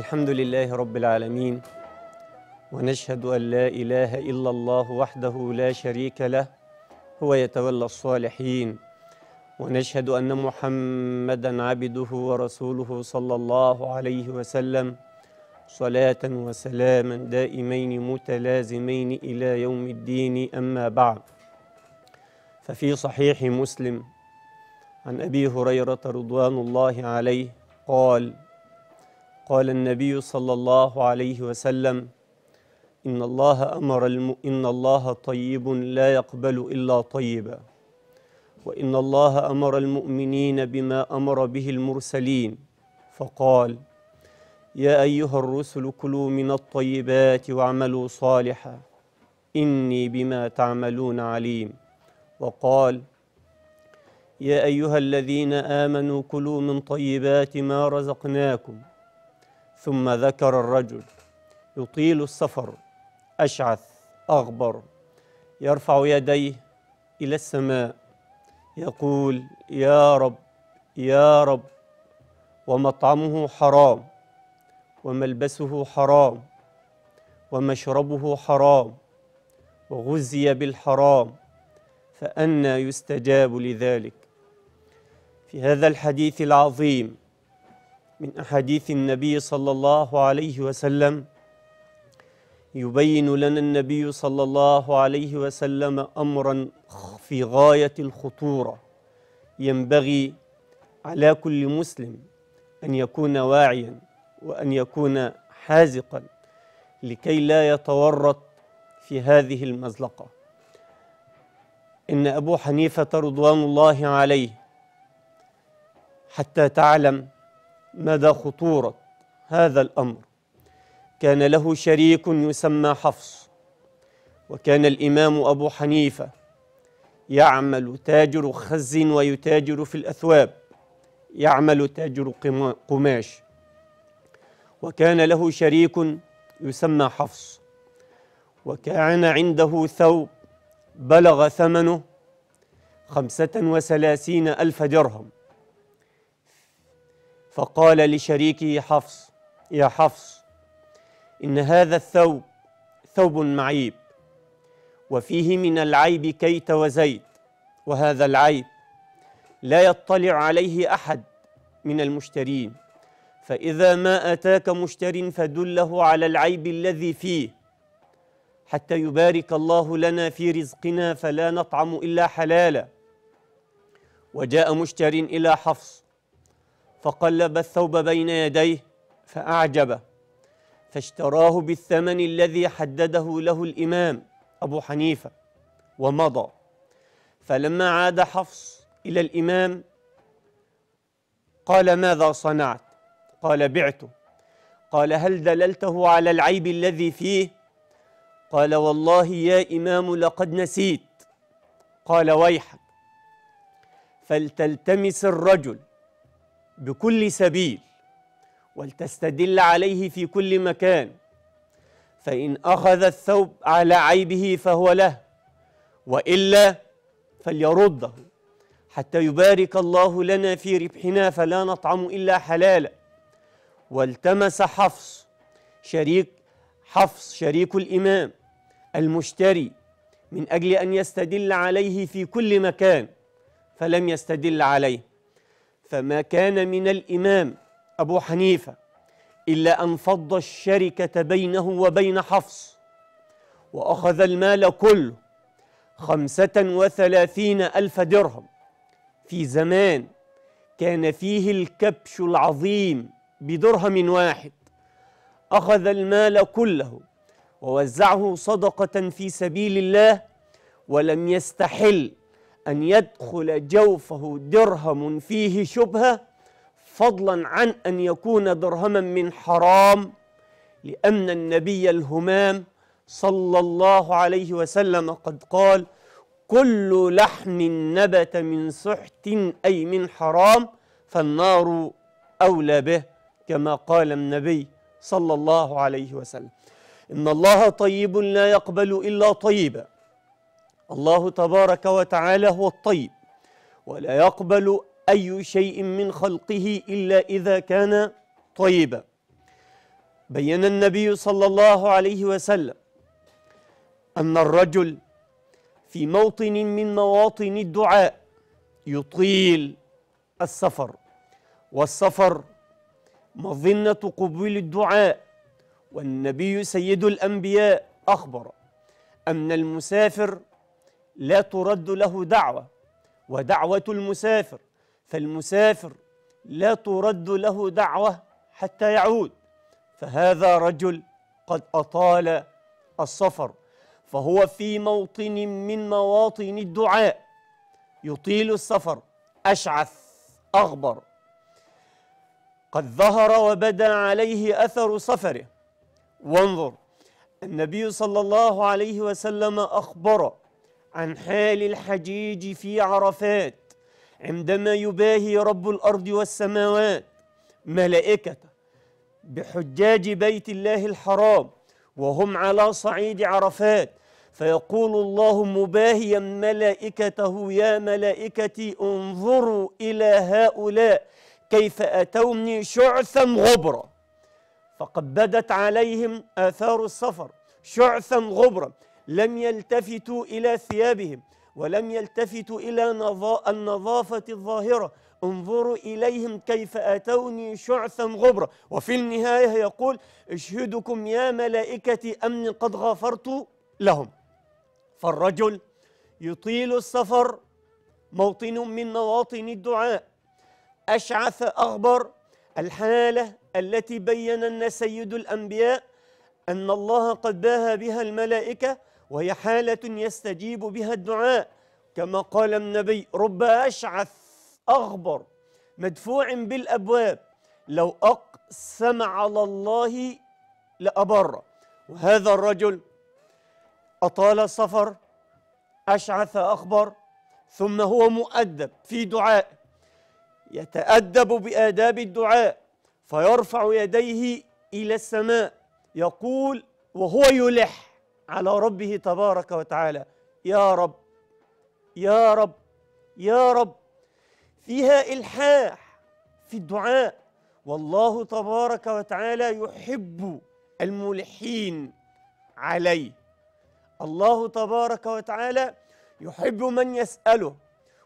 الحمد لله رب العالمين ونشهد أن لا إله إلا الله وحده لا شريك له هو يتولى الصالحين ونشهد أن محمدا عبده ورسوله صلى الله عليه وسلم صلاة وسلاما دائمين متلازمين إلى يوم الدين أما بعد ففي صحيح مسلم عن أبي هريرة رضوان الله عليه قال قال النبي صلى الله عليه وسلم إن الله أمر الم... إن الله طيب لا يقبل إلا طيبا وإن الله أمر المؤمنين بما أمر به المرسلين فقال يا أيها الرسل كلوا من الطيبات واعملوا صالحا إني بما تعملون عليم وقال يا أيها الذين آمنوا كلوا من طيبات ما رزقناكم ثم ذكر الرجل يطيل السفر أشعث أغبر يرفع يديه إلى السماء يقول يا رب يا رب ومطعمه حرام وملبسه حرام ومشربه حرام وغزي بالحرام فأنى يستجاب لذلك في هذا الحديث العظيم من أحاديث النبي صلى الله عليه وسلم يبين لنا النبي صلى الله عليه وسلم أمرا في غاية الخطورة ينبغي على كل مسلم أن يكون واعيا وأن يكون حازقا لكي لا يتورط في هذه المزلقة إن أبو حنيفة رضوان الله عليه حتى تعلم مدى خطورة هذا الأمر كان له شريك يسمى حفص وكان الإمام أبو حنيفة يعمل تاجر خز ويتاجر في الأثواب يعمل تاجر قماش وكان له شريك يسمى حفص وكان عنده ثوب بلغ ثمنه خمسة وثلاثين ألف درهم فقال لشريكه حفص يا حفص إن هذا الثوب ثوب معيب وفيه من العيب كيت وزيت وهذا العيب لا يطلع عليه أحد من المشترين فإذا ما أتاك مشتر فدله على العيب الذي فيه حتى يبارك الله لنا في رزقنا فلا نطعم إلا حلالا وجاء مشتر إلى حفص فقلب الثوب بين يديه فأعجبه فاشتراه بالثمن الذي حدده له الإمام أبو حنيفة ومضى فلما عاد حفص إلى الإمام قال ماذا صنعت؟ قال بعته قال هل دللته على العيب الذي فيه؟ قال والله يا إمام لقد نسيت قال ويحك فلتلتمس الرجل بكل سبيل ولتستدل عليه في كل مكان فإن أخذ الثوب على عيبه فهو له وإلا فليرده حتى يبارك الله لنا في ربحنا فلا نطعم إلا حلالا والتمس حفص شريك حفص شريك الإمام المشتري من أجل أن يستدل عليه في كل مكان فلم يستدل عليه فما كان من الإمام أبو حنيفة إلا أن فض الشركة بينه وبين حفص وأخذ المال كله خمسة وثلاثين ألف درهم في زمان كان فيه الكبش العظيم بدرهم واحد أخذ المال كله ووزعه صدقة في سبيل الله ولم يستحل أن يدخل جوفه درهم فيه شبهة فضلا عن أن يكون درهما من حرام لأن النبي الهمام صلى الله عليه وسلم قد قال كل لحم نبت من سحت أي من حرام فالنار أولى به كما قال النبي صلى الله عليه وسلم إن الله طيب لا يقبل إلا طيبا الله تبارك وتعالى هو الطيب ولا يقبل أي شيء من خلقه إلا إذا كان طيبا بين النبي صلى الله عليه وسلم أن الرجل في موطن من مواطن الدعاء يطيل السفر والسفر مظنة قبول الدعاء والنبي سيد الأنبياء أخبر أن المسافر لا ترد له دعوة ودعوة المسافر فالمسافر لا ترد له دعوة حتى يعود فهذا رجل قد أطال السفر فهو في موطن من مواطن الدعاء يطيل السفر أشعث أغبر قد ظهر وبدا عليه أثر سفره وانظر النبي صلى الله عليه وسلم أخبر عن حال الحجيج في عرفات عندما يباهي رب الارض والسماوات ملائكته بحجاج بيت الله الحرام وهم على صعيد عرفات فيقول الله مباهيا ملائكته يا ملائكتي انظروا الى هؤلاء كيف اتوني شعثا غبرا فقد بدت عليهم اثار السفر شعثا غبرا لم يلتفتوا إلى ثيابهم ولم يلتفتوا إلى النظافة الظاهرة انظروا إليهم كيف أتوني شعثا غبرا وفي النهاية يقول اشهدكم يا ملائكة أمن قد غفرت لهم فالرجل يطيل السفر موطن من مواطن الدعاء أشعث أغبر الحالة التي بيّن سيد الأنبياء أن الله قد باهى بها الملائكة وهي حالة يستجيب بها الدعاء كما قال النبي رب أشعث أغبر مدفوع بالأبواب لو أقسم على الله لأبر وهذا الرجل أطال السفر أشعث أخبر ثم هو مؤدب في دعاء يتأدب بآداب الدعاء فيرفع يديه إلى السماء يقول وهو يلح على ربه تبارك وتعالى يا رب يا رب يا رب فيها الحاح في الدعاء والله تبارك وتعالى يحب الملحين عليه الله تبارك وتعالى يحب من يسأله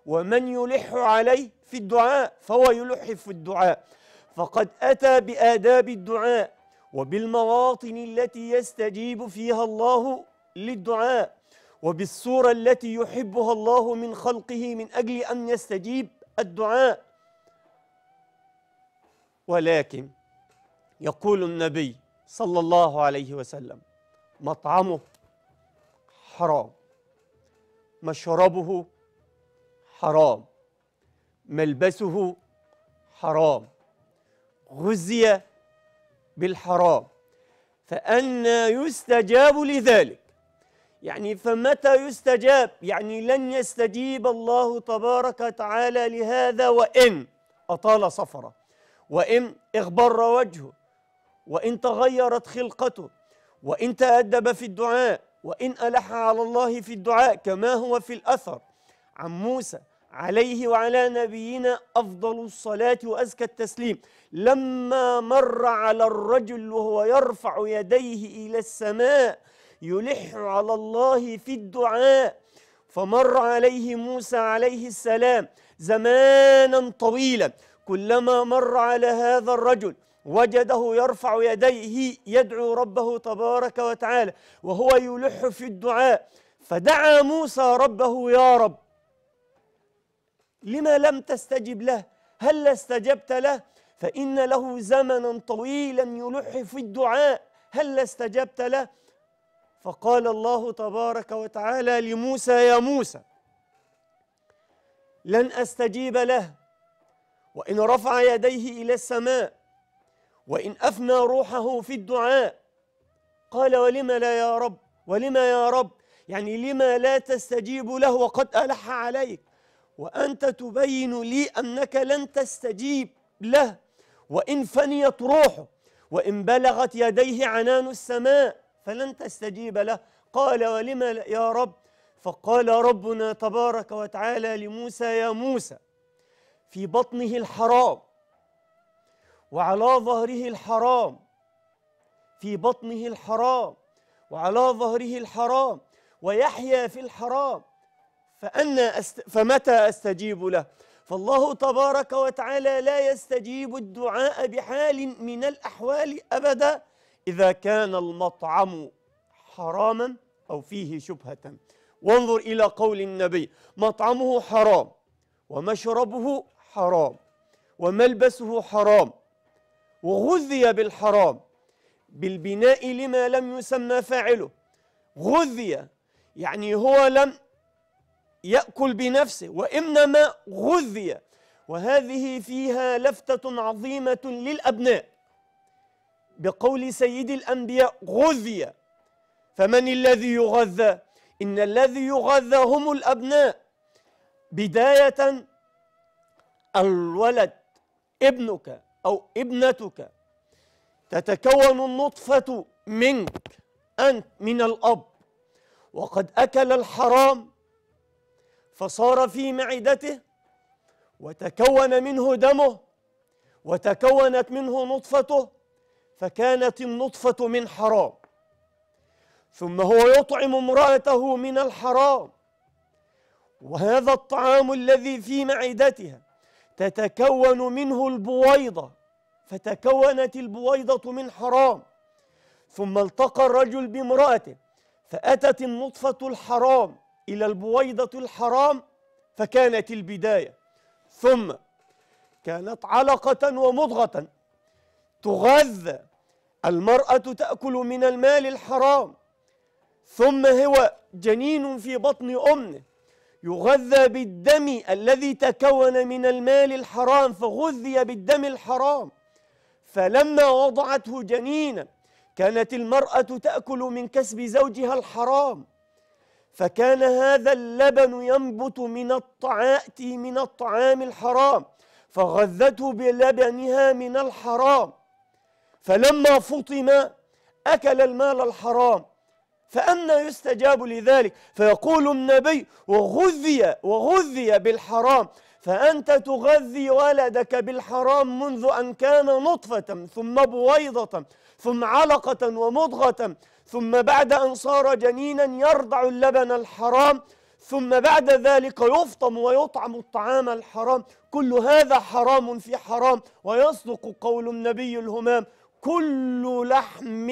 ومن يلح عليه في الدعاء فهو يلح في الدعاء فقد أتى بآداب الدعاء وبالمواطن التي يستجيب فيها الله للدعاء وبالصورة التي يحبها الله من خلقه من أجل أن يستجيب الدعاء ولكن يقول النبي صلى الله عليه وسلم مطعمه حرام مشربه حرام ملبسه حرام غزي بالحرام فأنى يستجاب لذلك يعني فمتى يستجاب يعني لن يستجيب الله تبارك وتعالى لهذا وإن أطال سفره وإن اغبر وجهه وإن تغيرت خلقته وإن تأدب في الدعاء وإن ألح على الله في الدعاء كما هو في الأثر عن موسى عليه وعلى نبينا أفضل الصلاة وأزكى التسليم لما مر على الرجل وهو يرفع يديه إلى السماء يلح على الله في الدعاء فمر عليه موسى عليه السلام زمانا طويلا كلما مر على هذا الرجل وجده يرفع يديه يدعو ربه تبارك وتعالى وهو يلح في الدعاء فدعا موسى ربه يا رب لما لم تستجب له هل استجبت له فإن له زمنا طويلا يلح في الدعاء هل استجبت له فقال الله تبارك وتعالى لموسى يا موسى لن أستجيب له وإن رفع يديه إلى السماء وإن أفنى روحه في الدعاء قال ولم لا يا رب ولم يا رب يعني لما لا تستجيب له وقد ألح عليك وأنت تبين لي أنك لن تستجيب له وإن فنيت روحه وإن بلغت يديه عنان السماء فلن تستجيب له قال ولم يا رب فقال ربنا تبارك وتعالى لموسى يا موسى في بطنه الحرام وعلى ظهره الحرام في بطنه الحرام وعلى ظهره الحرام ويحيى في الحرام فأنا أست... فمتى أستجيب له فالله تبارك وتعالى لا يستجيب الدعاء بحال من الأحوال أبدا إذا كان المطعم حراما أو فيه شبهة وانظر إلى قول النبي مطعمه حرام ومشربه حرام وملبسه حرام وغذي بالحرام بالبناء لما لم يسمى فاعله غذي يعني هو لم يأكل بنفسه وإنما غذي وهذه فيها لفتة عظيمة للأبناء بقول سيد الأنبياء غذي فمن الذي يغذى؟ إن الذي يغذى هم الأبناء بداية الولد ابنك أو ابنتك تتكون النطفة منك أنت من الأب وقد أكل الحرام فصار في معدته وتكون منه دمه وتكونت منه نطفته فكانت النطفة من حرام ثم هو يطعم امرأته من الحرام وهذا الطعام الذي في معدتها تتكون منه البويضة فتكونت البويضة من حرام ثم التقى الرجل بامرأته فأتت النطفة الحرام إلى البويضة الحرام فكانت البداية ثم كانت علقة ومضغة تغذى المرأة تأكل من المال الحرام ثم هو جنين في بطن أمه يغذى بالدم الذي تكون من المال الحرام فغذي بالدم الحرام فلما وضعته جنينا كانت المرأة تأكل من كسب زوجها الحرام فكان هذا اللبن ينبت من الطعات من الطعام الحرام فغذته بلبنها من الحرام فلما فطم أكل المال الحرام فأنى يستجاب لذلك فيقول النبي وغذي وغذي بالحرام فأنت تغذي ولدك بالحرام منذ أن كان نطفة ثم بويضة ثم علقة ومضغة ثم بعد أن صار جنينا يرضع اللبن الحرام ثم بعد ذلك يفطم ويطعم الطعام الحرام كل هذا حرام في حرام ويصدق قول النبي الهمام كل لحم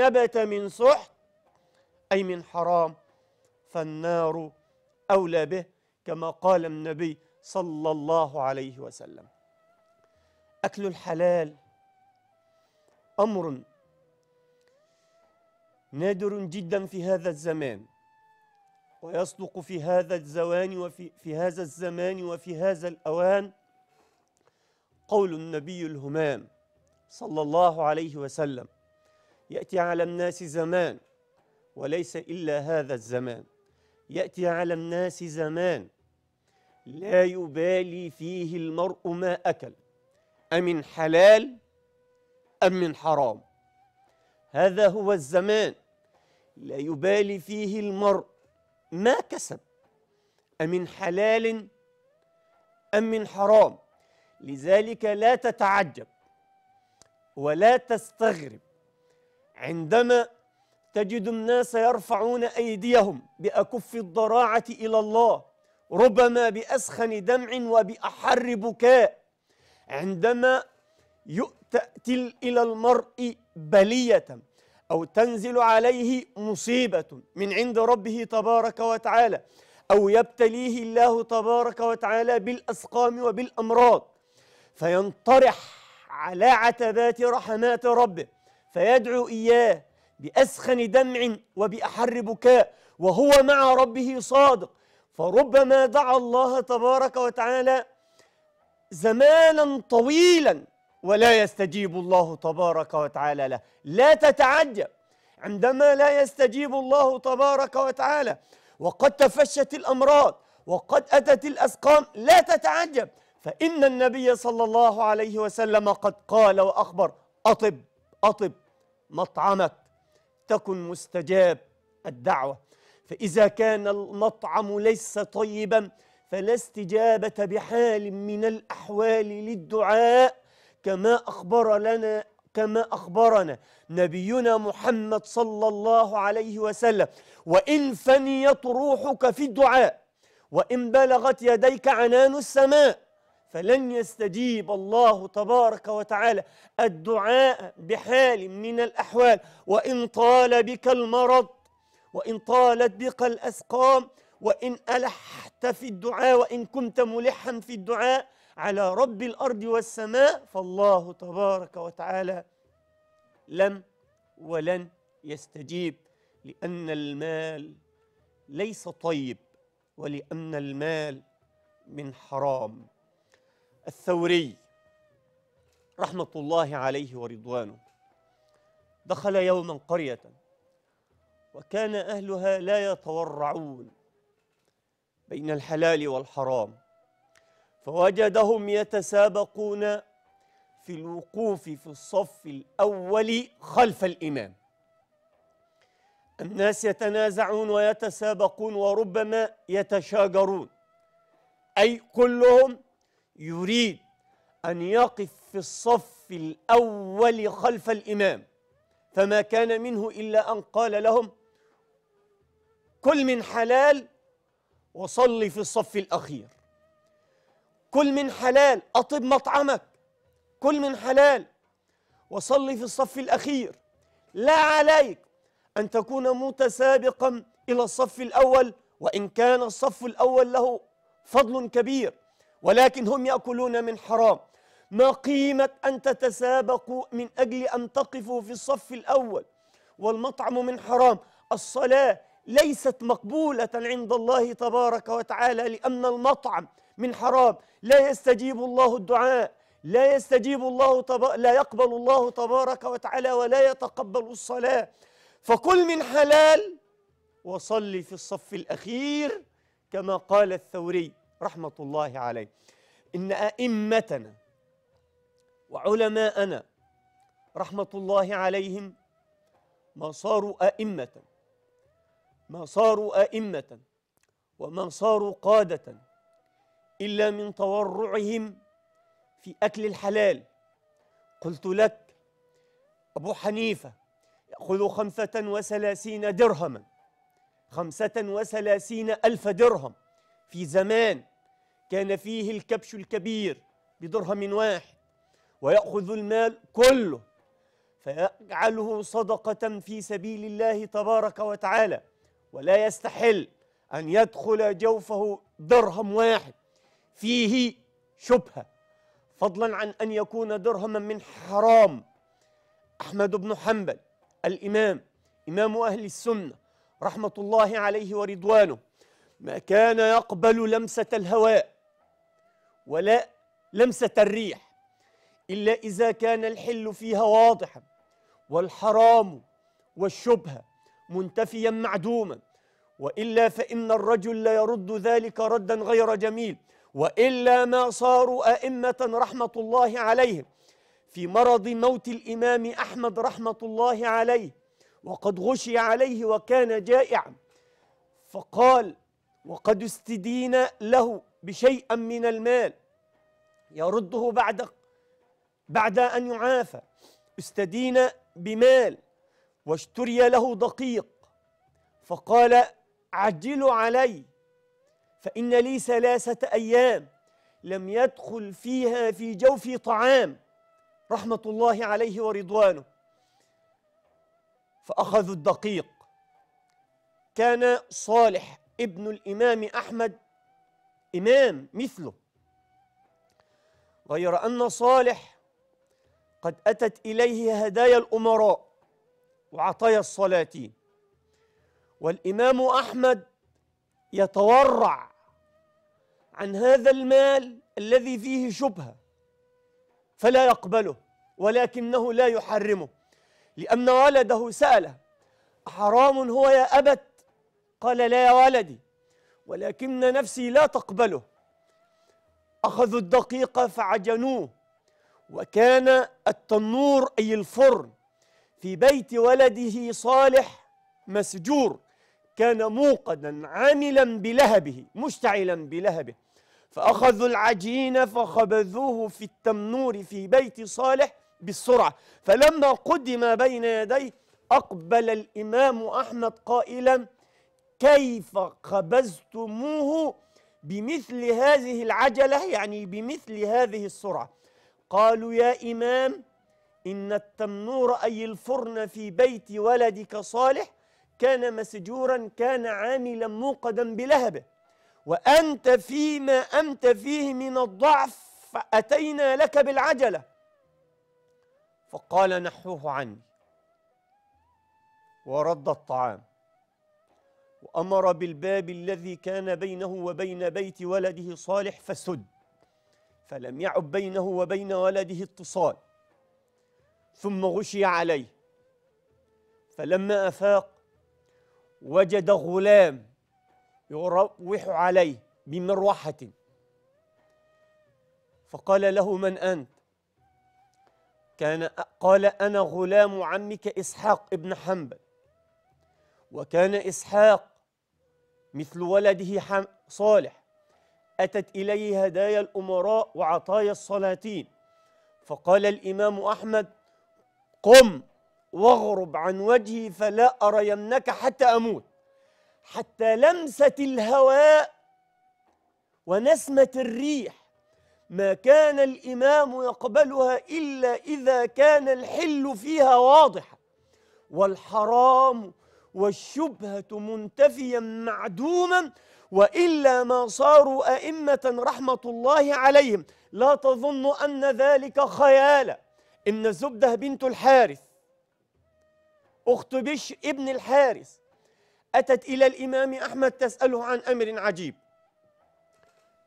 نبت من سحت أي من حرام فالنار أولى به كما قال النبي صلى الله عليه وسلم أكل الحلال أمر نادر جدا في هذا الزمان ويصدق في هذا الزوان وفي في هذا الزمان وفي هذا الأوان قول النبي الهمام صلى الله عليه وسلم يأتي على الناس زمان وليس إلا هذا الزمان يأتي على الناس زمان لا يبالي فيه المرء ما أكل أمن حلال أم من حرام هذا هو الزمان لا يبالي فيه المرء ما كسب أمن حلال أم من حرام لذلك لا تتعجب ولا تستغرب عندما تجد الناس يرفعون أيديهم بأكف الضراعة إلى الله ربما بأسخن دمع وبأحر بكاء عندما يؤتى تأتي إلى المرء بلية أو تنزل عليه مصيبة من عند ربه تبارك وتعالى أو يبتليه الله تبارك وتعالى بالأسقام وبالأمراض فينطرح على عتبات رحمات ربه فيدعو إياه بأسخن دمع وبأحر بكاء وهو مع ربه صادق فربما دعا الله تبارك وتعالى زمانا طويلا ولا يستجيب الله تبارك وتعالى له لا تتعجب عندما لا يستجيب الله تبارك وتعالى وقد تفشت الأمراض وقد أتت الأسقام لا تتعجب فإن النبي صلى الله عليه وسلم قد قال وأخبر أطب أطب مطعمك تكن مستجاب الدعوة فإذا كان المطعم ليس طيبا فلا استجابة بحال من الأحوال للدعاء كما أخبر لنا كما أخبرنا نبينا محمد صلى الله عليه وسلم وإن فنيت روحك في الدعاء وإن بلغت يديك عنان السماء فلن يستجيب الله تبارك وتعالى الدعاء بحال من الأحوال وإن طال بك المرض وإن طالت بك الأسقام وإن ألحت في الدعاء وإن كنت ملحا في الدعاء على رب الأرض والسماء فالله تبارك وتعالى لم ولن يستجيب لأن المال ليس طيب ولأن المال من حرام الثوري رحمة الله عليه ورضوانه دخل يوما قرية وكان أهلها لا يتورعون بين الحلال والحرام فوجدهم يتسابقون في الوقوف في الصف الاول خلف الامام الناس يتنازعون ويتسابقون وربما يتشاجرون اي كلهم يريد ان يقف في الصف الاول خلف الامام فما كان منه الا ان قال لهم كل من حلال وصلي في الصف الاخير كل من حلال أطب مطعمك كل من حلال وصلي في الصف الأخير لا عليك أن تكون متسابقا إلى الصف الأول وإن كان الصف الأول له فضل كبير ولكن هم يأكلون من حرام ما قيمة أن تتسابقوا من أجل أن تقفوا في الصف الأول والمطعم من حرام الصلاة ليست مقبولة عند الله تبارك وتعالى لأن المطعم من حرام لا يستجيب الله الدعاء لا يستجيب الله طب... لا يقبل الله تبارك وتعالى ولا يتقبل الصلاة فكل من حلال وصلي في الصف الأخير كما قال الثوري رحمة الله عليه إن أئمتنا وعلماءنا رحمة الله عليهم ما صاروا أئمة ما صاروا أئمة وما صاروا قادة إلا من تورعهم في أكل الحلال قلت لك أبو حنيفة يأخذ خمسة وثلاثين درهما خمسة وثلاثين ألف درهم في زمان كان فيه الكبش الكبير بدرهم واحد ويأخذ المال كله فيجعله صدقة في سبيل الله تبارك وتعالى ولا يستحل أن يدخل جوفه درهم واحد فيه شبهة فضلا عن أن يكون درهما من حرام أحمد بن حنبل الإمام إمام أهل السنة رحمة الله عليه ورضوانه ما كان يقبل لمسة الهواء ولا لمسة الريح إلا إذا كان الحل فيها واضحا والحرام والشبهة منتفيا معدوما وإلا فإن الرجل لا يرد ذلك ردا غير جميل وإلا ما صاروا أئمة رحمة الله عليهم في مرض موت الإمام أحمد رحمة الله عليه وقد غشي عليه وكان جائعا فقال وقد استدين له بشيئا من المال يرده بعد بعد أن يعافى استدين بمال واشتري له دقيق فقال عجلوا علي فإن لي ثلاثة أيام لم يدخل فيها في جوفي طعام رحمة الله عليه ورضوانه فأخذوا الدقيق كان صالح ابن الإمام أحمد إمام مثله غير أن صالح قد أتت إليه هدايا الأمراء وعطايا الصلاتين والإمام أحمد يتورع عن هذا المال الذي فيه شبهة فلا يقبله ولكنه لا يحرمه لأن ولده سأله أحرام هو يا أبت قال لا يا ولدي ولكن نفسي لا تقبله أخذوا الدقيقة فعجنوه وكان التنور أي الفرن في بيت ولده صالح مسجور كان موقدا عاملا بلهبه مشتعلا بلهبه فأخذوا العجين فخبذوه في التمنور في بيت صالح بالسرعة فلما قدم بين يديه أقبل الإمام أحمد قائلا كيف خبزتموه بمثل هذه العجلة يعني بمثل هذه السرعة قالوا يا إمام إن التمنور أي الفرن في بيت ولدك صالح كان مسجورا كان عاملا موقدا بلهبه وأنت فيما أنت فيه من الضعف أتينا لك بالعجلة فقال نحوه عني ورد الطعام وأمر بالباب الذي كان بينه وبين بيت ولده صالح فسد فلم يعب بينه وبين ولده اتصال ثم غشي عليه فلما أفاق وجد غلام يروح عليه بمروحة فقال له من أنت كان قال أنا غلام عمك إسحاق ابن حنبل وكان إسحاق مثل ولده صالح أتت إليه هدايا الأمراء وعطايا السلاطين فقال الإمام أحمد قم واغرب عن وجهي فلا أرينك حتى أموت حتى لمسة الهواء ونسمة الريح ما كان الإمام يقبلها إلا إذا كان الحل فيها واضحا والحرام والشبهة منتفيا معدوما وإلا ما صاروا أئمة رحمة الله عليهم لا تظن أن ذلك خيالا إن زبدة بنت الحارث أخت بش ابن الحارث أتت إلى الإمام أحمد تسأله عن أمر عجيب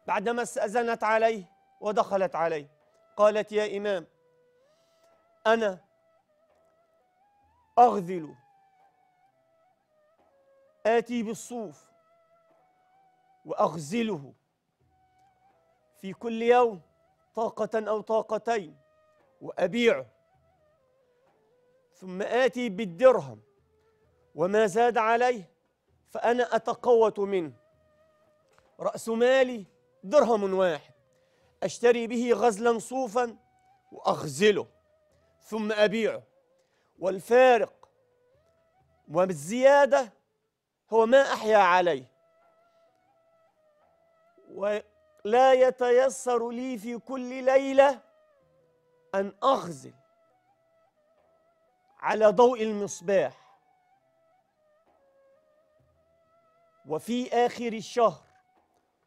بعدما استأذنت عليه ودخلت عليه قالت يا إمام أنا أغذل آتي بالصوف وأغزله في كل يوم طاقة أو طاقتين وأبيعه ثم آتي بالدرهم وما زاد عليه فأنا أتقوت منه رأس مالي درهم واحد أشتري به غزلا صوفا وأغزله ثم أبيعه والفارق والزيادة هو ما أحيا عليه ولا يتيسر لي في كل ليلة أن أغزل على ضوء المصباح وفي آخر الشهر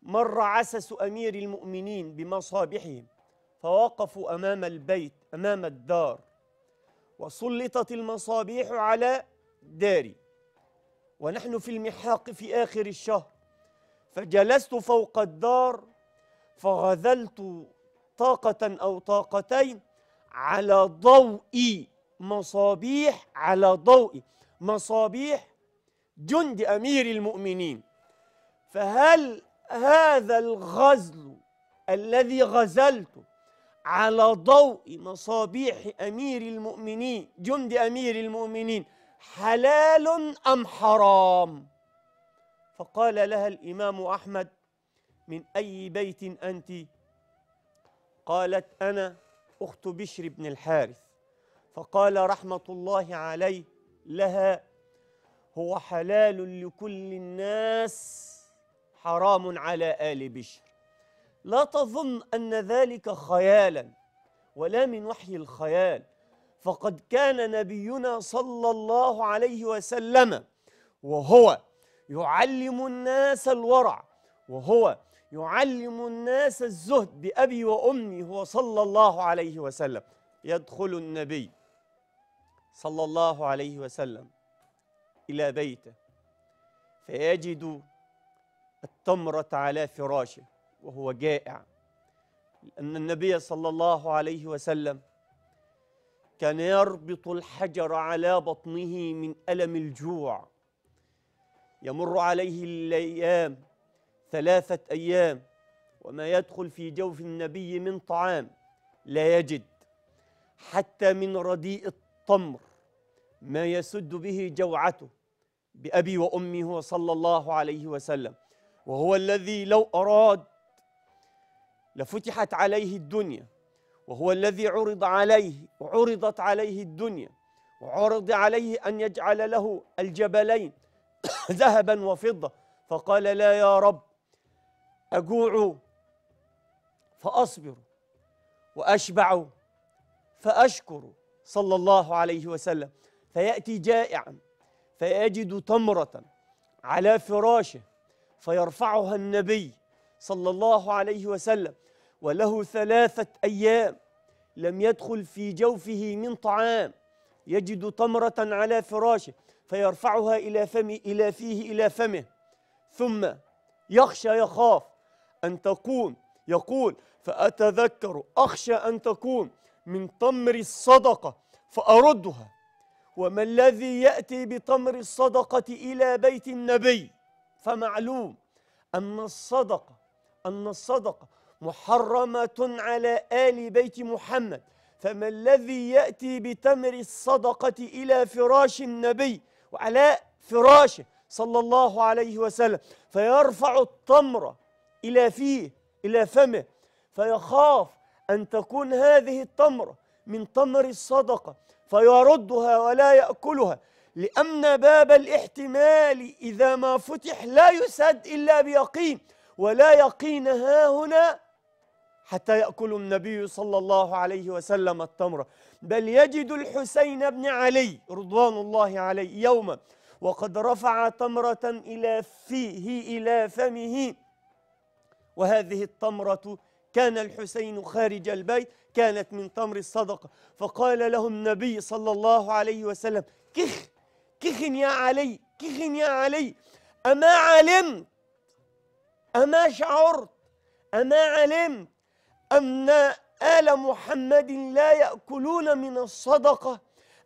مر عسس أمير المؤمنين بمصابحهم فوقفوا أمام البيت أمام الدار وسلطت المصابيح على داري ونحن في المحاق في آخر الشهر فجلست فوق الدار فغذلت طاقة أو طاقتين على ضوء مصابيح على ضوء مصابيح جند أمير المؤمنين فهل هذا الغزل الذي غزلته على ضوء مصابيح أمير المؤمنين جند أمير المؤمنين حلال أم حرام فقال لها الإمام أحمد من أي بيت أنت قالت أنا أخت بشر بن الحارث فقال رحمة الله عليه لها هو حلال لكل الناس حرام على آل بشر لا تظن أن ذلك خيالا ولا من وحي الخيال فقد كان نبينا صلى الله عليه وسلم وهو يعلم الناس الورع وهو يعلم الناس الزهد بأبي وأمي هو صلى الله عليه وسلم يدخل النبي صلى الله عليه وسلم إلى بيته فيجد التمرة على فراشه وهو جائع لأن النبي صلى الله عليه وسلم كان يربط الحجر على بطنه من ألم الجوع يمر عليه الأيام ثلاثة أيام وما يدخل في جوف النبي من طعام لا يجد حتى من رديء التمر ما يسد به جوعته بأبي وأمي هو صلى الله عليه وسلم وهو الذي لو أراد لفتحت عليه الدنيا وهو الذي عرض عليه وعرضت عليه الدنيا وعرض عليه أن يجعل له الجبلين ذهبا وفضة فقال لا يا رب أجوع فأصبر وأشبع فأشكر صلى الله عليه وسلم فيأتي جائعا فيجد تمرة على فراشه فيرفعها النبي صلى الله عليه وسلم وله ثلاثة أيام لم يدخل في جوفه من طعام يجد تمرة على فراشه فيرفعها إلى فمه إلى فيه إلى فمه ثم يخشى يخاف أن تكون يقول فأتذكر أخشى أن تكون من تمر الصدقة فأردها وما الذي يأتي بتمر الصدقة إلى بيت النبي فمعلوم أن الصدقة أن الصدقة محرمة على آل بيت محمد فما الذي يأتي بتمر الصدقة إلى فراش النبي وعلى فراشه صلى الله عليه وسلم فيرفع التمرة إلى فيه إلى فمه فيخاف أن تكون هذه التمرة من تمر الصدقة فيردها ولا يأكلها لأن باب الاحتمال إذا ما فتح لا يسد إلا بيقين ولا يقين ها هنا حتى يأكل النبي صلى الله عليه وسلم التمرة بل يجد الحسين بن علي رضوان الله عليه يوما وقد رفع تمرة إلى فيه إلى فمه وهذه التمرة كان الحسين خارج البيت كانت من تمر الصدقة فقال له النبي صلى الله عليه وسلم كخ كخ يا علي كخ يا علي أما علمت أما شعرت أما علمت أن آل محمد لا يأكلون من الصدقة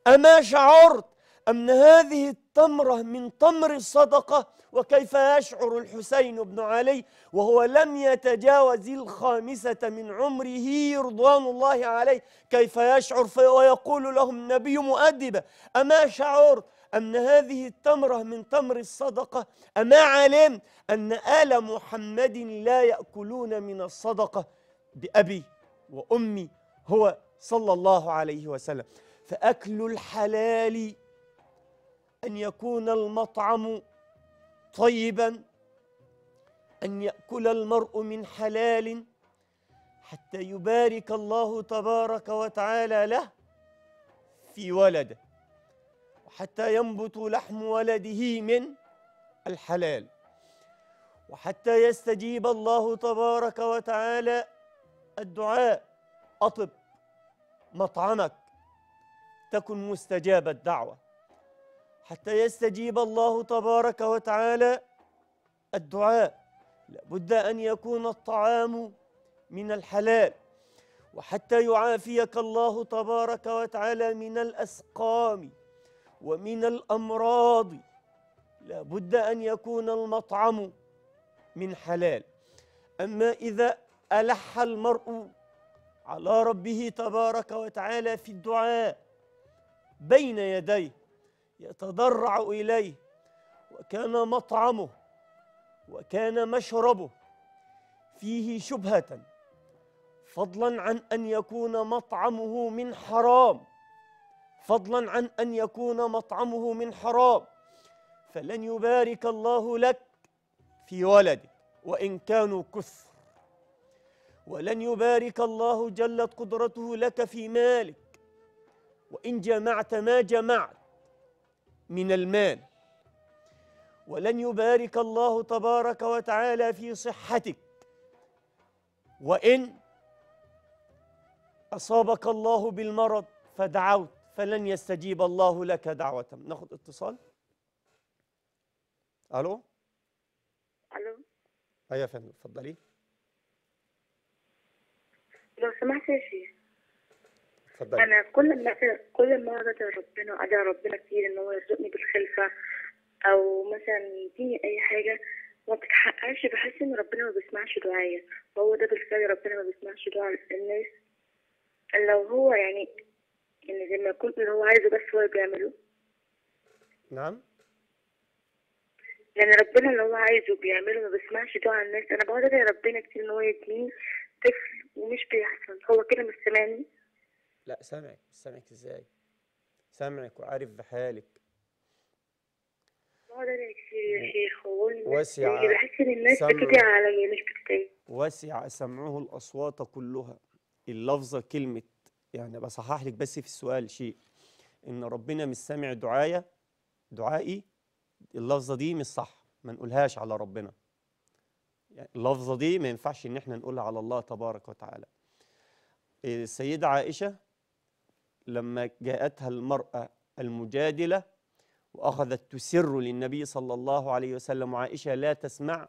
أما شعرت أن هذه التمرة من تمر الصدقة وكيف يشعر الحسين بن علي وهو لم يتجاوز الخامسة من عمره رضوان الله عليه كيف يشعر ويقول لهم النبي مؤدبة أما شعرت أن هذه التمرة من تمر الصدقة أما علم أن آل محمد لا يأكلون من الصدقة بأبي وأمي هو صلى الله عليه وسلم فأكل الحلال أن يكون المطعم طيبا أن يأكل المرء من حلال حتى يبارك الله تبارك وتعالى له في ولده وحتى ينبت لحم ولده من الحلال وحتى يستجيب الله تبارك وتعالى الدعاء أطب مطعمك تكن مستجاب الدعوه حتى يستجيب الله تبارك وتعالى الدعاء لابد ان يكون الطعام من الحلال وحتى يعافيك الله تبارك وتعالى من الاسقام ومن الامراض لابد ان يكون المطعم من حلال اما اذا الح المرء على ربه تبارك وتعالى في الدعاء بين يديه يتضرع إليه وكان مطعمه وكان مشربه فيه شبهة فضلا عن أن يكون مطعمه من حرام فضلا عن أن يكون مطعمه من حرام فلن يبارك الله لك في ولدك وإن كانوا كثر ولن يبارك الله جلت قدرته لك في مالك وإن جمعت ما جمعت من المال ولن يبارك الله تبارك وتعالى في صحتك وإن أصابك الله بالمرض فدعوت فلن يستجيب الله لك دعوة ناخذ اتصال ألو ألو هيا أيوة فندم تفضلي لو سمحت يا شيخ فضل. انا كل ما كل ما ادعي ربنا ادعي ربنا كتير ان هو يرزقني بالخلفه او مثلا يديني اي حاجه ما بتتحققش بحس ان ربنا ما بيسمعش دعايا وهو ده بالفعل ربنا ما بيسمعش دعاء الناس لو هو يعني ان زي ما يكون اللي هو عايزه بس هو بيعمله نعم يعني ربنا اللي هو عايزه بيعمله ما بيسمعش دعاء الناس انا بقعد ادعي ربنا كتير ان هو يديني طفل ومش بيحصل هو كده مش سامعني لا سامعك سامعك ازاي سامعك وعارف بحالك وسع وسع سمعه الأصوات كلها اللفظة كلمة يعني بصحح لك بس في السؤال شيء إن ربنا مش سامع دعايا دعائي اللفظة دي مش صح ما نقولهاش على ربنا يعني اللفظة دي ما ينفعش إن إحنا نقولها على الله تبارك وتعالى آه، السيدة عائشة لما جاءتها المرأة المجادلة وأخذت تسر للنبي صلى الله عليه وسلم عائشة لا تسمع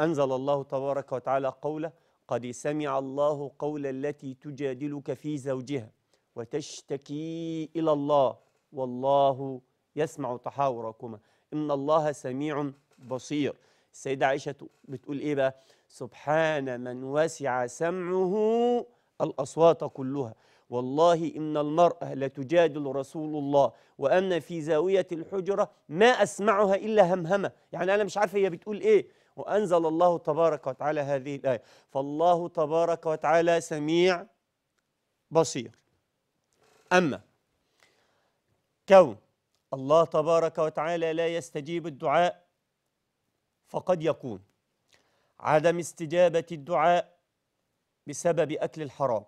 أنزل الله تبارك وتعالى قوله قد سمع الله قول التي تجادلك في زوجها وتشتكي إلى الله والله يسمع تحاوركما إن الله سميع بصير السيدة عائشة بتقول إيه بقى سبحان من وسع سمعه الأصوات كلها والله إن المرأة لتجادل رسول الله وأنا في زاوية الحجرة ما أسمعها إلا همهمة يعني أنا مش عارفة هي بتقول إيه وأنزل الله تبارك وتعالى هذه الآية فالله تبارك وتعالى سميع بصير أما كون الله تبارك وتعالى لا يستجيب الدعاء فقد يكون عدم استجابة الدعاء بسبب أكل الحرام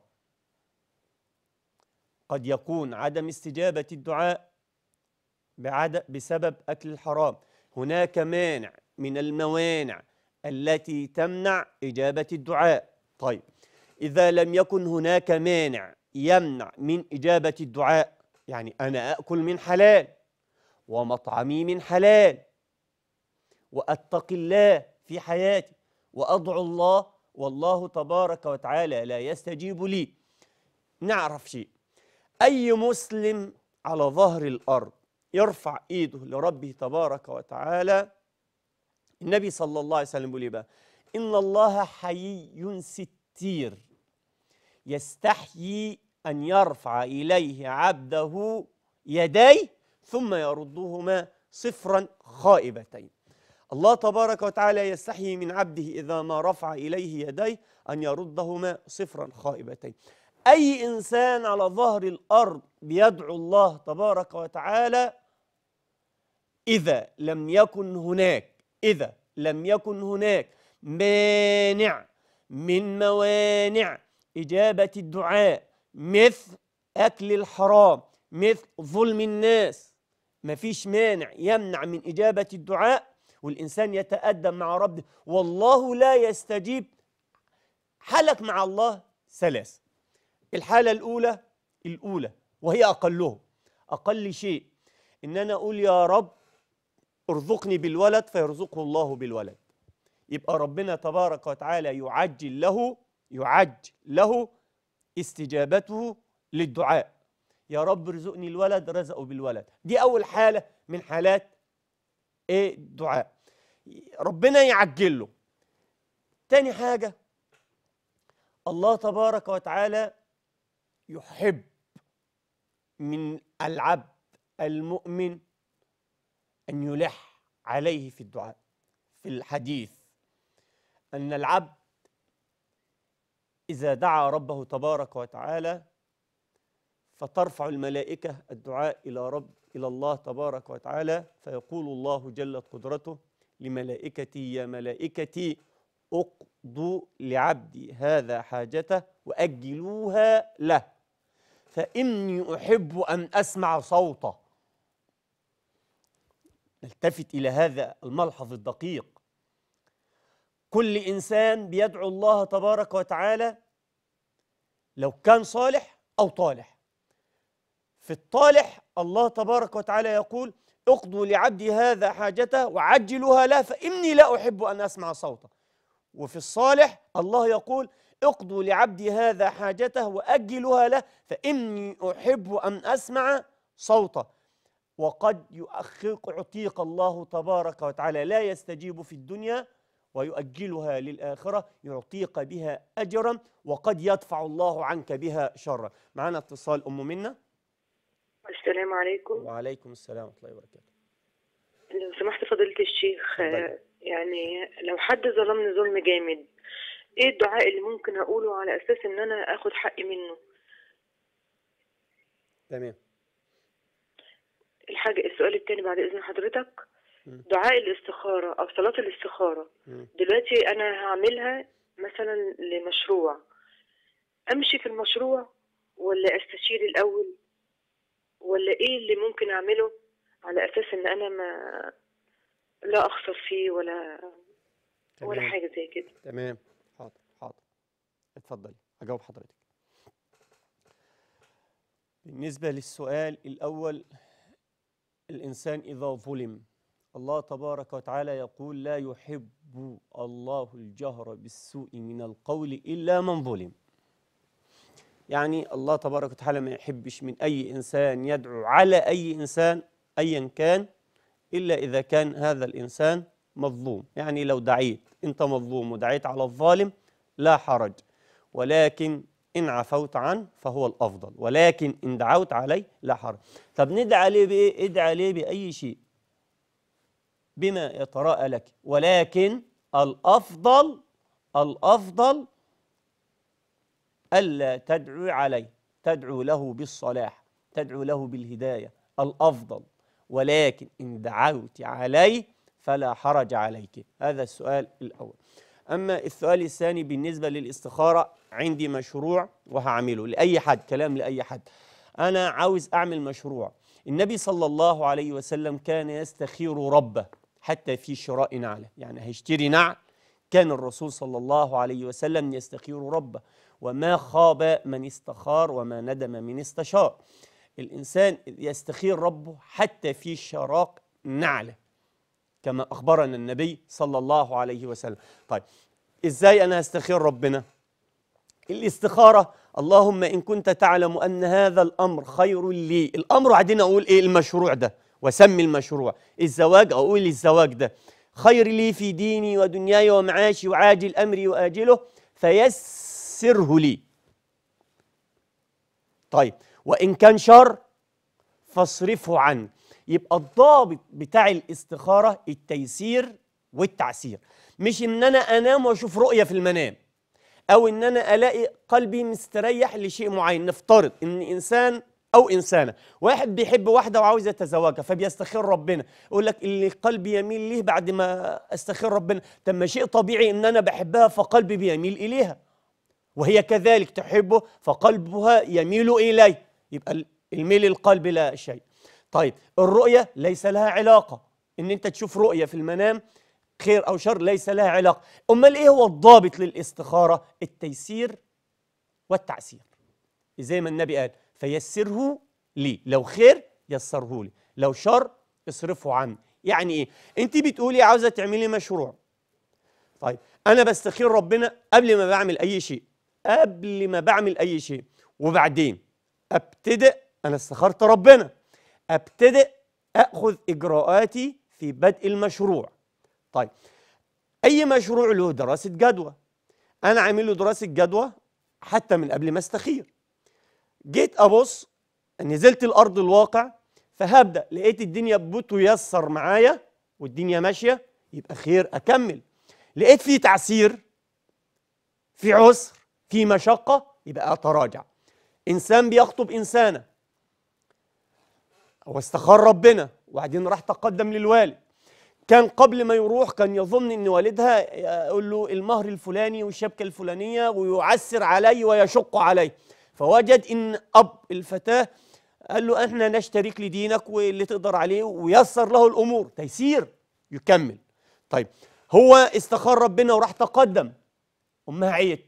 قد يكون عدم استجابة الدعاء بسبب أكل الحرام هناك مانع من الموانع التي تمنع إجابة الدعاء طيب إذا لم يكن هناك مانع يمنع من إجابة الدعاء يعني أنا أكل من حلال ومطعمي من حلال وأتقي الله في حياتي وأدعو الله والله تبارك وتعالى لا يستجيب لي نعرف شيء أي مسلم على ظهر الأرض يرفع إيده لربه تبارك وتعالى النبي صلى الله عليه وسلم بيقول إيه بقى إن الله حيي ستير يستحيي أن يرفع إليه عبده يديه ثم يردهما صفرا خائبتين الله تبارك وتعالى يستحيي من عبده إذا ما رفع إليه يديه أن يردهما صفرا خائبتين أي إنسان على ظهر الأرض بيدعو الله تبارك وتعالى إذا لم يكن هناك إذا لم يكن هناك مانع من موانع إجابة الدعاء مثل أكل الحرام مثل ظلم الناس مفيش مانع يمنع من إجابة الدعاء والإنسان يتأدب مع ربه والله لا يستجيب حالك مع الله ثلاثة الحالة الأولى الأولى وهي أقلهم أقل شيء إن أنا أقول يا رب ارزقني بالولد فيرزقه الله بالولد يبقى ربنا تبارك وتعالى يعجل له يعجل له استجابته للدعاء يا رب ارزقني الولد رزقه بالولد دي أول حالة من حالات إيه الدعاء ربنا يعجل له تاني حاجة الله تبارك وتعالى يحب من العبد المؤمن أن يلح عليه في الدعاء في الحديث أن العبد إذا دعا ربه تبارك وتعالى فترفع الملائكة الدعاء إلى رب إلى الله تبارك وتعالى فيقول الله جلت قدرته لملائكتي يا ملائكتي اقضوا لعبدي هذا حاجته وأجلوها له فإني أحب أن أسمع صوته نلتفت إلى هذا الملحظ الدقيق كل إنسان بيدعو الله تبارك وتعالى لو كان صالح أو طالح في الطالح الله تبارك وتعالى يقول اقضوا لعبدي هذا حاجته وعجلوها له فإني لا أحب أن أسمع صوته وفي الصالح الله يقول اقضوا لعبدي هذا حاجته وأجلها له فإني أحب أن أسمع صوته وقد يؤخرك عتيق الله تبارك وتعالى لا يستجيب في الدنيا ويؤجلها للآخرة يعطيك بها أجرا وقد يدفع الله عنك بها شرا معنا اتصال أم منا السلام عليكم وعليكم السلام ورحمة الله وبركاته لو سمحت فضيلة الشيخ طيب. يعني لو حد ظلمني ظلم جامد ايه الدعاء اللي ممكن اقوله على اساس ان انا اخد حقي منه تمام الحاجة السؤال التاني بعد اذن حضرتك دعاء الاستخارة او صلاة الاستخارة دلوقتي انا هعملها مثلا لمشروع امشي في المشروع ولا استشير الاول ولا ايه اللي ممكن اعمله على اساس ان انا ما لا اخسر فيه ولا تمام. ولا حاجه زي كده تمام اتفضلي اجاوب حضرتك بالنسبة للسؤال الأول الإنسان إذا ظلم الله تبارك وتعالى يقول لا يحب الله الجهر بالسوء من القول إلا من ظلم يعني الله تبارك وتعالى ما يحبش من أي إنسان يدعو على أي إنسان أيا كان إلا إذا كان هذا الإنسان مظلوم يعني لو دعيت أنت مظلوم ودعيت على الظالم لا حرج ولكن إن عفوت عنه فهو الأفضل ولكن إن دعوت عليه لا حرج طب ندعى ليه بإيه؟ ادعى ليه بأي شيء بما يتراءى لك ولكن الأفضل الأفضل ألا تدعو عليه تدعو له بالصلاح تدعو له بالهداية الأفضل ولكن إن دعوت عليه فلا حرج عليك هذا السؤال الأول أما السؤال الثاني بالنسبة للاستخارة عندي مشروع وهعمله لأي حد كلام لأي حد أنا عاوز أعمل مشروع النبي صلى الله عليه وسلم كان يستخير ربه حتى في شراء نعله يعني هيشتري نعل كان الرسول صلى الله عليه وسلم يستخير ربه وما خاب من استخار وما ندم من استشار الإنسان يستخير ربه حتى في شراء نعله كما أخبرنا النبي صلى الله عليه وسلم طيب إزاي أنا أستخير ربنا؟ الاستخارة اللهم إن كنت تعلم أن هذا الأمر خير لي الأمر عدين أقول إيه المشروع ده وسمي المشروع الزواج أقول الزواج ده خير لي في ديني ودنياي ومعاشي وعاجل أمري وآجله فيسره لي طيب وإن كان شر فاصرفه عني يبقى الضابط بتاع الاستخاره التيسير والتعسير مش ان انا انام واشوف رؤيه في المنام او ان انا الاقي قلبي مستريح لشيء معين نفترض ان انسان او انسانه واحد بيحب واحده وعاوز يتزوجها فبيستخير ربنا يقول لك اللي قلبي يميل ليه بعد ما استخير ربنا طب ما شيء طبيعي ان انا بحبها فقلبي بيميل اليها وهي كذلك تحبه فقلبها يميل اليه يبقى الميل القلب لا شيء طيب الرؤية ليس لها علاقة ان انت تشوف رؤية في المنام خير او شر ليس لها علاقة امال ايه هو الضابط للاستخارة التيسير والتعسير زي ما النبي قال فيسره لي لو خير يسره لي لو شر اصرفه عني يعني ايه انت بتقولي عاوزه تعملي مشروع طيب انا بستخير ربنا قبل ما بعمل اي شيء قبل ما بعمل اي شيء وبعدين ابتدئ انا استخرت ربنا ابتدئ اخذ اجراءاتي في بدء المشروع طيب اي مشروع له دراسه جدوى انا عامل له دراسه جدوى حتى من قبل ما استخير جيت ابص نزلت الارض الواقع فهبدا لقيت الدنيا بتيسر معايا والدنيا ماشيه يبقى خير اكمل لقيت في تعسير في عسر في مشقه يبقى اتراجع انسان بيخطب انسانه واستخار ربنا وبعدين راح تقدم للوالد كان قبل ما يروح كان يظن ان والدها آه، يقول له المهر الفلاني والشبكه الفلانيه ويعسر علي ويشق علي فوجد ان اب الفتاه قال له احنا نشترك لدينك واللي تقدر عليه ويسر له الامور تيسير يكمل طيب هو استخار ربنا وراح تقدم امها عيت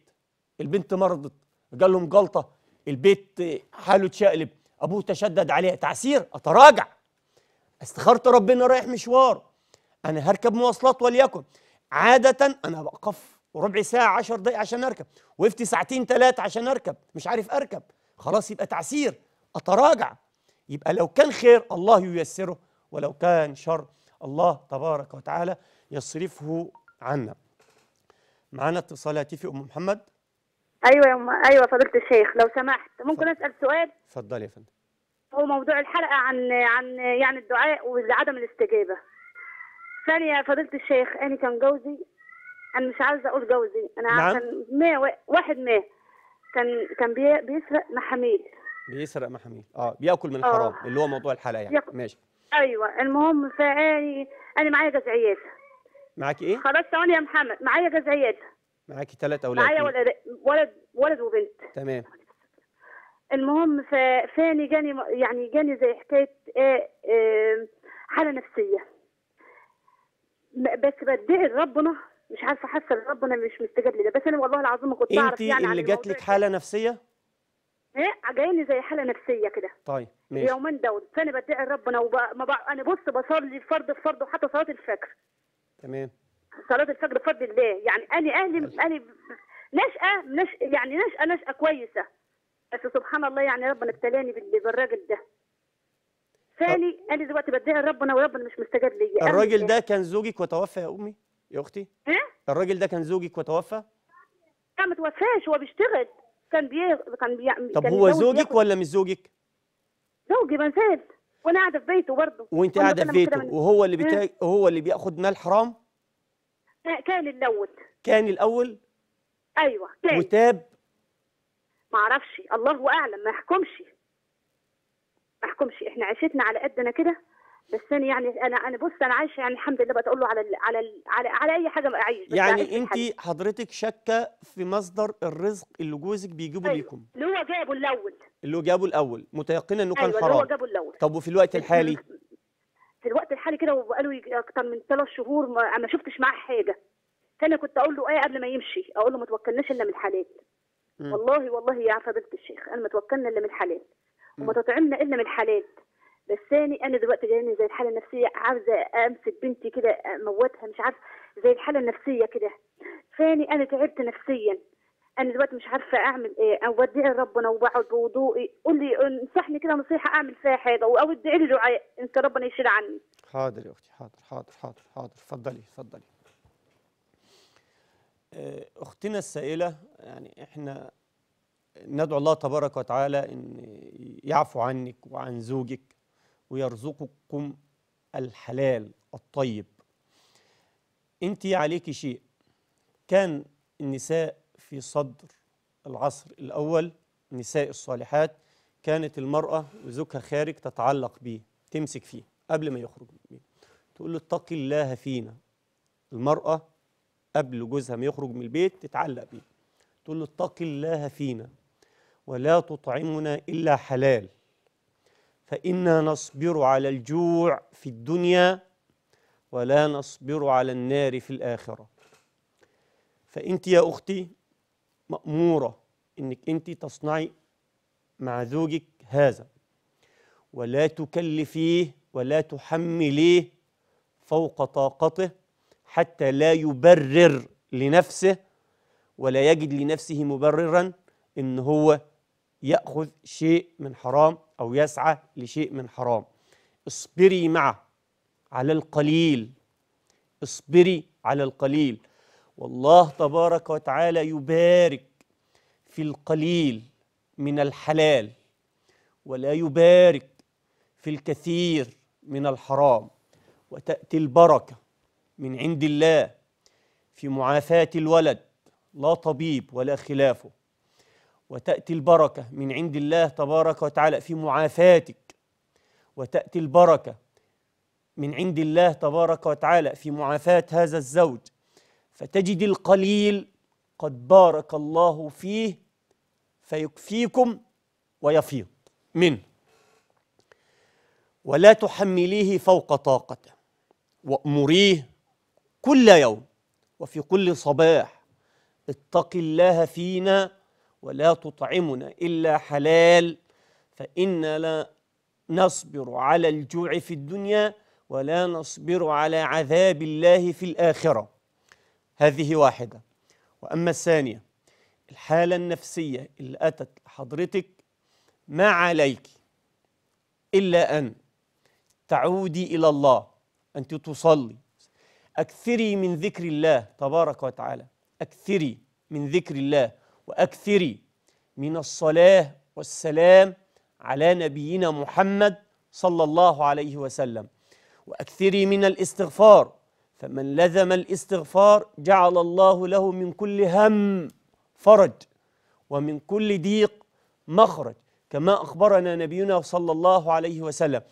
البنت مرضت جالهم جلطه البيت حاله اتشقلب ابوه تشدد عليه تعسير اتراجع استخرت ربنا رايح مشوار انا هركب مواصلات وليكن عاده انا بقف ربع ساعه عشر دقايق عشان اركب وقفت ساعتين ثلاثه عشان اركب مش عارف اركب خلاص يبقى تعسير اتراجع يبقى لو كان خير الله ييسره ولو كان شر الله تبارك وتعالى يصرفه عنا معانا اتصالات في ام محمد ايوه يا ام ايوه فضيله الشيخ لو سمحت ممكن اسال سؤال اتفضلي يا فندم هو موضوع الحلقه عن عن يعني الدعاء وعدم الاستجابه ثانيه يا فضيله الشيخ انا كان جوزي انا مش عايزة اقول جوزي انا نعم. كان ما واحد ما كان كان بيسرق محاميل بيسرق محاميل اه بياكل من الحرام آه. اللي هو موضوع الحلقه يعني يق... ماشي ايوه المهم فاني انا معايا جزعيات معاكي ايه؟ خلاص ثواني يا محمد معايا جزعيات معاكي ثلاث اولاد معايا ولد ولد ولد وبنت تمام المهم فاني جاني يعني جاني زي حكايه ايه, إيه، حاله نفسيه بس بدعي لربنا مش عارفه حاسه ان ربنا مش مستجاب لي ده بس انا والله العظيم ما كنت إيه، اعرف يعني انت اللي جات لك حاله نفسيه؟ ايه جايني زي حاله نفسيه كده طيب ماشي اليومين دول فانا بدعي لربنا وما بع... انا بص بصلي فرض فرض وحتى صلاه الفجر تمام صلاه الفجر فرض الله يعني انا اهلي اهلي نشأة نش... يعني نشأة نشأة كويسة بس سبحان الله يعني ربنا ابتلاني بالراجل ده ثاني انا دلوقتي بدعي ربنا وربنا مش مستجاب ليا الراجل إيه؟ ده كان زوجك وتوفى يا امي يا اختي ها إيه؟ الراجل ده كان زوجك وتوفى لا ما توفاش هو بيشتغل كان بي كان بيعمل طب كان هو زوجك ولا مش زوجك زوجي ما زال وانا قاعده في بيته برضه وانت قاعده في بيته وهو اللي إيه؟ بتا... هو اللي بياخد مال حرام كان الاول كان الاول ايوه كان وتاب معرفش الله اعلم ما احكمش ما احكمش احنا عيشتنا على قدنا كده بس انا يعني انا انا بص انا عايشه يعني الحمد لله بتقول له على ال على على, على اي حاجه اعيش يعني انت حضرتك شاكه في مصدر الرزق اللي جوزك بيجيبه أيوة. ليكم اللي هو جابه الاول اللي هو جابه الاول متيقنه انه كان أيوة حرام اللي هو جابه الاول طب وفي الوقت الحالي في الوقت الحالي كده وبقاله اكتر من ثلاث شهور ما, ما شفتش معاه حاجه فانا كنت اقول له ايه قبل ما يمشي اقول له ما توكلناش الا من حالات والله والله يا فضيله الشيخ انا ما توكلنا الا من الحلال وما تطعمنا الا من الحلال بس ثاني انا دلوقتي جايني زي الحاله النفسيه عاوزه امسك بنتي كده اموتها مش عارفه زي الحاله النفسيه كده ثاني انا تعبت نفسيا انا دلوقتي مش عارفه اعمل ايه اودع ربنا وبقعد بوضوئي قول لي انصحني كده نصيحه اعمل فيها حاجه او ادعي لي دعاء انت ربنا يشيل عني حاضر يا اختي حاضر حاضر حاضر حاضر اتفضلي اتفضلي اختنا السائله يعني احنا ندعو الله تبارك وتعالى ان يعفو عنك وعن زوجك ويرزقكم الحلال الطيب انت عليك شيء كان النساء في صدر العصر الاول النساء الصالحات كانت المراه وزوجها خارج تتعلق بيه تمسك فيه قبل ما يخرج بيه تقول له اتقي الله فينا المراه قبل جوزها ما يخرج من البيت تتعلق بيه تقول له اتق الله فينا ولا تطعمنا إلا حلال فإنا نصبر على الجوع في الدنيا ولا نصبر على النار في الآخرة فأنت يا أختي مأمورة أنك أنت تصنعي مع زوجك هذا ولا تكلفيه ولا تحمليه فوق طاقته حتى لا يبرر لنفسه ولا يجد لنفسه مبررا ان هو ياخذ شيء من حرام او يسعى لشيء من حرام اصبري معه على القليل اصبري على القليل والله تبارك وتعالى يبارك في القليل من الحلال ولا يبارك في الكثير من الحرام وتاتي البركه من عند الله في معافاة الولد لا طبيب ولا خلافه وتأتي البركة من عند الله تبارك وتعالى في معافاتك وتأتي البركة من عند الله تبارك وتعالى في معافاة هذا الزوج فتجد القليل قد بارك الله فيه فيكفيكم ويفيض منه ولا تحمليه فوق طاقته وأمريه كل يوم وفي كل صباح اتق الله فينا ولا تطعمنا الا حلال فانا لا نصبر على الجوع في الدنيا ولا نصبر على عذاب الله في الاخره هذه واحده واما الثانيه الحاله النفسيه اللي اتت لحضرتك ما عليك الا ان تعودي الى الله انت تصلي أكثري من ذكر الله تبارك وتعالى أكثري من ذكر الله وأكثري من الصلاة والسلام على نبينا محمد صلى الله عليه وسلم وأكثري من الاستغفار فمن لزم الاستغفار جعل الله له من كل هم فرج ومن كل ضيق مخرج كما أخبرنا نبينا صلى الله عليه وسلم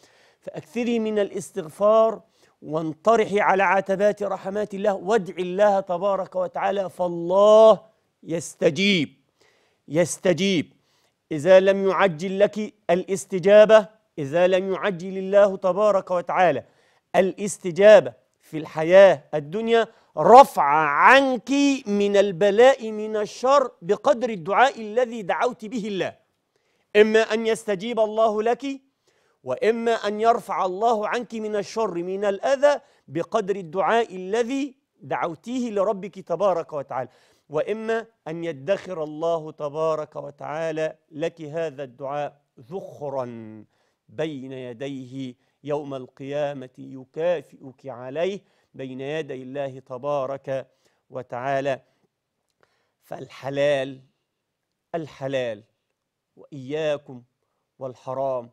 فأكثري من الاستغفار وانطرحي على عتبات رحمات الله وادعي الله تبارك وتعالى فالله يستجيب يستجيب إذا لم يعجل لك الاستجابة إذا لم يعجل الله تبارك وتعالى الاستجابة في الحياة الدنيا رفع عنك من البلاء من الشر بقدر الدعاء الذي دعوت به الله إما أن يستجيب الله لك واما ان يرفع الله عنك من الشر من الاذى بقدر الدعاء الذي دعوتيه لربك تبارك وتعالى واما ان يدخر الله تبارك وتعالى لك هذا الدعاء ذخرا بين يديه يوم القيامه يكافئك عليه بين يدي الله تبارك وتعالى فالحلال الحلال واياكم والحرام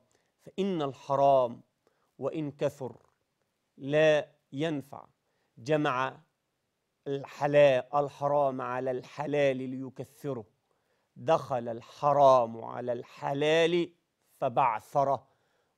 فإن الحرام وإن كثر لا ينفع جمع الحلال الحرام على الحلال ليكثره دخل الحرام على الحلال فبعثره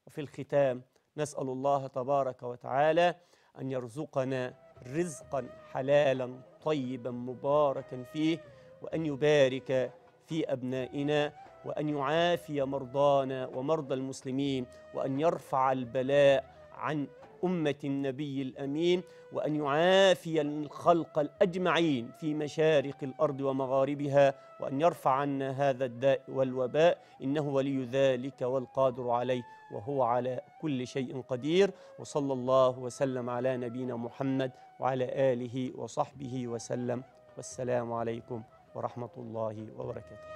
وفي الختام نسأل الله تبارك وتعالى أن يرزقنا رزقا حلالا طيبا مباركا فيه وأن يبارك في أبنائنا وأن يعافي مرضانا ومرضى المسلمين وأن يرفع البلاء عن أمة النبي الأمين وأن يعافي الخلق الأجمعين في مشارق الأرض ومغاربها وأن يرفع عنا هذا الداء والوباء إنه ولي ذلك والقادر عليه وهو على كل شيء قدير وصلى الله وسلم على نبينا محمد وعلى آله وصحبه وسلم والسلام عليكم ورحمة الله وبركاته